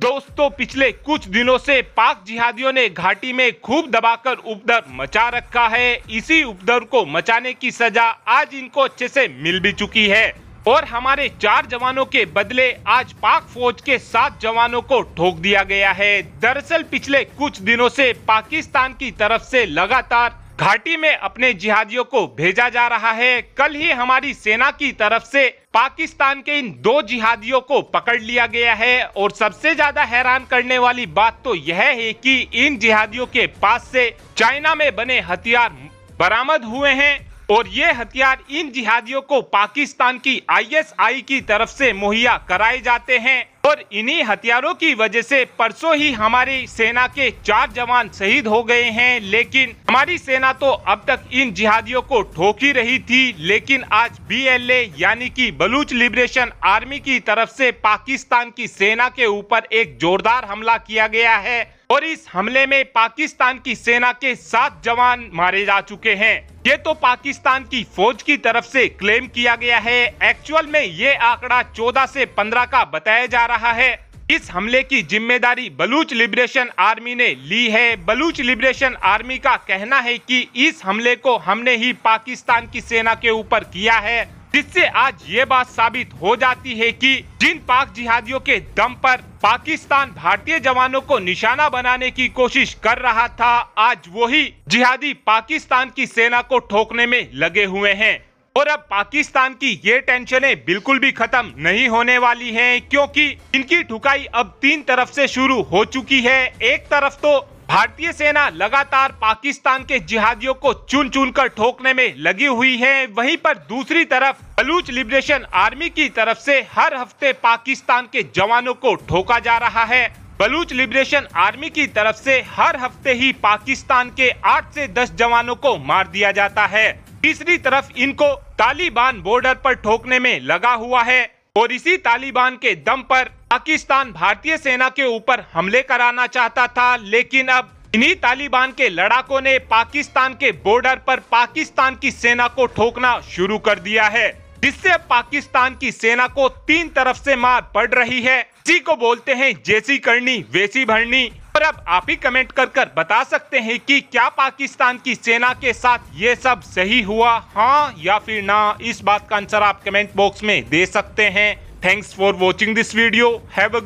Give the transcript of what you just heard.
दोस्तों पिछले कुछ दिनों से पाक जिहादियों ने घाटी में खूब दबाकर उपद्रव मचा रखा है इसी उपद्रव को मचाने की सजा आज इनको अच्छे से मिल भी चुकी है और हमारे चार जवानों के बदले आज पाक फौज के सात जवानों को ठोक दिया गया है दरअसल पिछले कुछ दिनों से पाकिस्तान की तरफ से लगातार घाटी में अपने जिहादियों को भेजा जा रहा है कल ही हमारी सेना की तरफ से पाकिस्तान के इन दो जिहादियों को पकड़ लिया गया है और सबसे ज्यादा हैरान करने वाली बात तो यह है कि इन जिहादियों के पास से चाइना में बने हथियार बरामद हुए हैं और ये हथियार इन जिहादियों को पाकिस्तान की आईएसआई की तरफ से मुहैया कराए जाते हैं और इन्हीं हथियारों की वजह से परसों ही हमारी सेना के चार जवान शहीद हो गए हैं लेकिन हमारी सेना तो अब तक इन जिहादियों को ठोक ही रही थी लेकिन आज बीएलए यानी कि बलूच लिबरेशन आर्मी की तरफ से पाकिस्तान की सेना के ऊपर एक जोरदार हमला किया गया है और इस हमले में पाकिस्तान की सेना के सात जवान मारे जा चुके हैं ये तो पाकिस्तान की फौज की तरफ से क्लेम किया गया है एक्चुअल में ये आंकड़ा 14 से 15 का बताया जा रहा है इस हमले की जिम्मेदारी बलूच लिबरेशन आर्मी ने ली है बलूच लिबरेशन आर्मी का कहना है कि इस हमले को हमने ही पाकिस्तान की सेना के ऊपर किया है जिससे आज ये बात साबित हो जाती है कि जिन पाक जिहादियों के दम पर पाकिस्तान भारतीय जवानों को निशाना बनाने की कोशिश कर रहा था आज वही जिहादी पाकिस्तान की सेना को ठोकने में लगे हुए हैं और अब पाकिस्तान की ये टेंशनें बिल्कुल भी खत्म नहीं होने वाली हैं क्योंकि इनकी ठुकाई अब तीन तरफ से शुरू हो चुकी है एक तरफ तो भारतीय सेना लगातार पाकिस्तान के जिहादियों को चुन चुन कर ठोकने में लगी हुई है वहीं पर दूसरी तरफ बलूच लिबरेशन आर्मी की तरफ से हर हफ्ते पाकिस्तान के जवानों को ठोका जा रहा है बलूच लिबरेशन आर्मी की तरफ से हर हफ्ते ही पाकिस्तान के आठ से दस जवानों को मार दिया जाता है तीसरी तरफ इनको तालिबान बॉर्डर पर ठोकने में लगा हुआ है और इसी तालिबान के दम पर पाकिस्तान भारतीय सेना के ऊपर हमले कराना चाहता था लेकिन अब इन्हीं तालिबान के लड़ाकों ने पाकिस्तान के बॉर्डर पर पाकिस्तान की सेना को ठोकना शुरू कर दिया है जिससे पाकिस्तान की सेना को तीन तरफ से मार पड़ रही है जी को बोलते हैं जैसी करनी वैसी भरनी और अब आप ही कमेंट कर कर बता सकते हैं कि क्या पाकिस्तान की सेना के साथ ये सब सही हुआ हाँ या फिर ना इस बात का आंसर आप कमेंट बॉक्स में दे सकते हैं Thanks for watching this video. Have a good